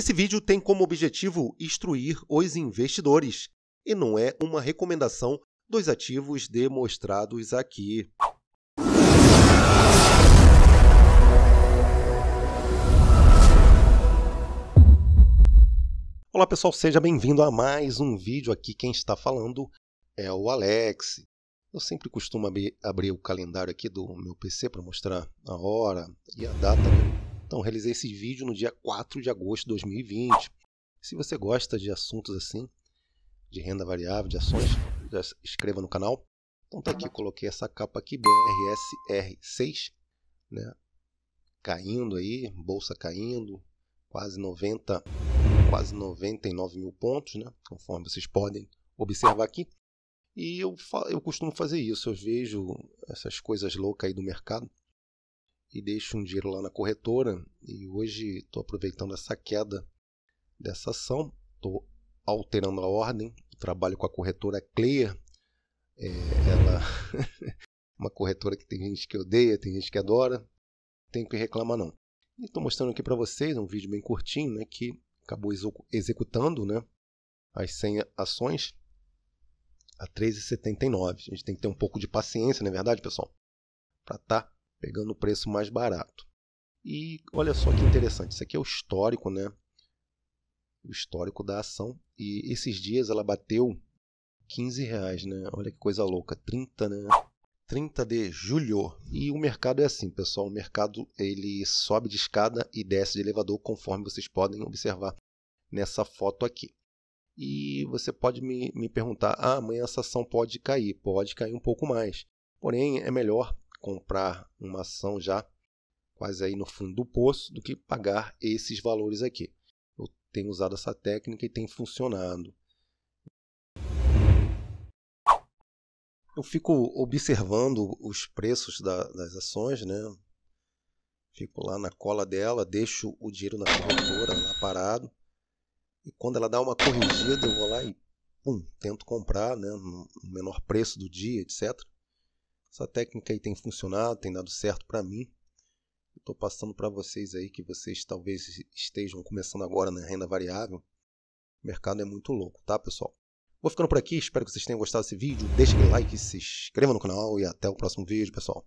Esse vídeo tem como objetivo instruir os investidores e não é uma recomendação dos ativos demonstrados aqui. Olá pessoal, seja bem-vindo a mais um vídeo aqui. Quem está falando é o Alex. Eu sempre costumo abrir, abrir o calendário aqui do meu PC para mostrar a hora e a data então, realizei esse vídeo no dia 4 de agosto de 2020. Se você gosta de assuntos assim, de renda variável, de ações, já se inscreva no canal. Então tá aqui, coloquei essa capa aqui, BRSR6, né? Caindo aí, bolsa caindo, quase 90, quase 99 mil pontos, né? Conforme vocês podem observar aqui. E eu, eu costumo fazer isso, eu vejo essas coisas loucas aí do mercado e deixo um dinheiro lá na corretora. E hoje estou aproveitando essa queda dessa ação, estou alterando a ordem. Trabalho com a corretora Clear. É, ela uma corretora que tem gente que odeia, tem gente que adora. tem que reclamar não. E estou mostrando aqui para vocês um vídeo bem curtinho, né, que acabou executando, né, as 100 ações a 13,79. A gente tem que ter um pouco de paciência, não é verdade, pessoal? Para estar tá pegando o preço mais barato. E olha só que interessante, isso aqui é o histórico, né? O histórico da ação. E esses dias ela bateu 15 reais, né? Olha que coisa louca, 30, né? 30 de julho. E o mercado é assim, pessoal, o mercado ele sobe de escada e desce de elevador, conforme vocês podem observar nessa foto aqui. E você pode me, me perguntar, ah, amanhã essa ação pode cair, pode cair um pouco mais. Porém, é melhor comprar uma ação já quase aí no fundo do poço do que pagar esses valores aqui. Eu tenho usado essa técnica e tem funcionado. Eu fico observando os preços da, das ações, né? Fico lá na cola dela, deixo o dinheiro na corretora lá parado. E quando ela dá uma corrigida, eu vou lá e pum, tento comprar né, no menor preço do dia, etc. Essa técnica aí tem funcionado, tem dado certo para mim. Estou passando para vocês aí que vocês talvez estejam começando agora na renda variável. O mercado é muito louco, tá, pessoal? Vou ficando por aqui, espero que vocês tenham gostado desse vídeo. Deixe aquele like, se inscreva no canal e até o próximo vídeo, pessoal.